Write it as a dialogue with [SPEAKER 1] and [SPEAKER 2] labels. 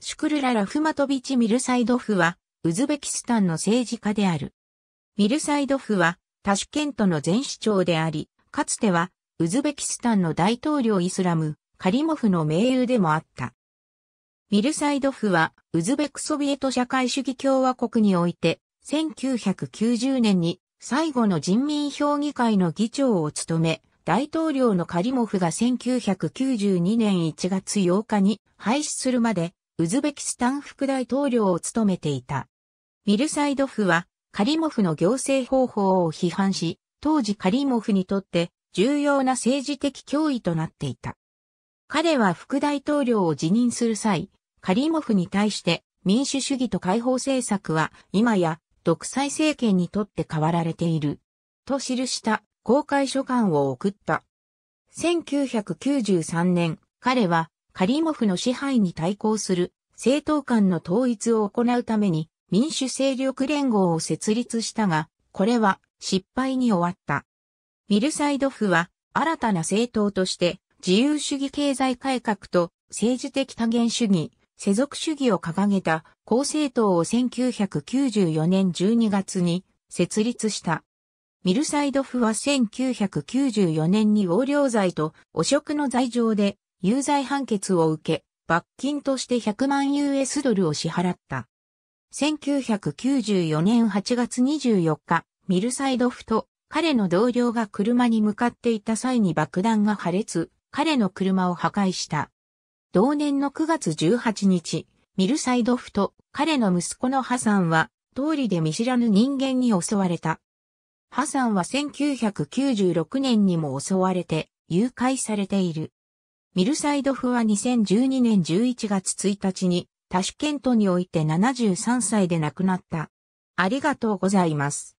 [SPEAKER 1] シュクルラ・ラフマトビチ・ミルサイドフは、ウズベキスタンの政治家である。ミルサイドフは、タシュケントの前市長であり、かつては、ウズベキスタンの大統領イスラム、カリモフの盟友でもあった。ミルサイドフは、ウズベクソビエト社会主義共和国において、1990年に最後の人民評議会の議長を務め、大統領のカリモフが1992年1月8日に廃止するまでウズベキスタン副大統領を務めていた。ミルサイドフは、カリモフの行政方法を批判し、当時カリモフにとって重要な政治的脅威となっていた。彼は副大統領を辞任する際、カリモフに対して民主主義と解放政策は今や独裁政権にとって変わられている。と記した公開書簡を送った。1993年、彼はカリモフの支配に対抗する政党間の統一を行うために民主勢力連合を設立したが、これは失敗に終わった。ミルサイドフは新たな政党として自由主義経済改革と政治的多元主義、世俗主義を掲げた公正党を1994年12月に設立した。ミルサイドフは1994年に横領罪と汚職の罪状で有罪判決を受け、罰金として100万 US ドルを支払った。1994年8月24日、ミルサイドフと彼の同僚が車に向かっていた際に爆弾が破裂、彼の車を破壊した。同年の9月18日、ミルサイドフと彼の息子のハサンは、通りで見知らぬ人間に襲われた。ハサンは1996年にも襲われて、誘拐されている。ミルサイドフは2012年11月1日に、タシュケントにおいて73歳で亡くなった。ありがとうございます。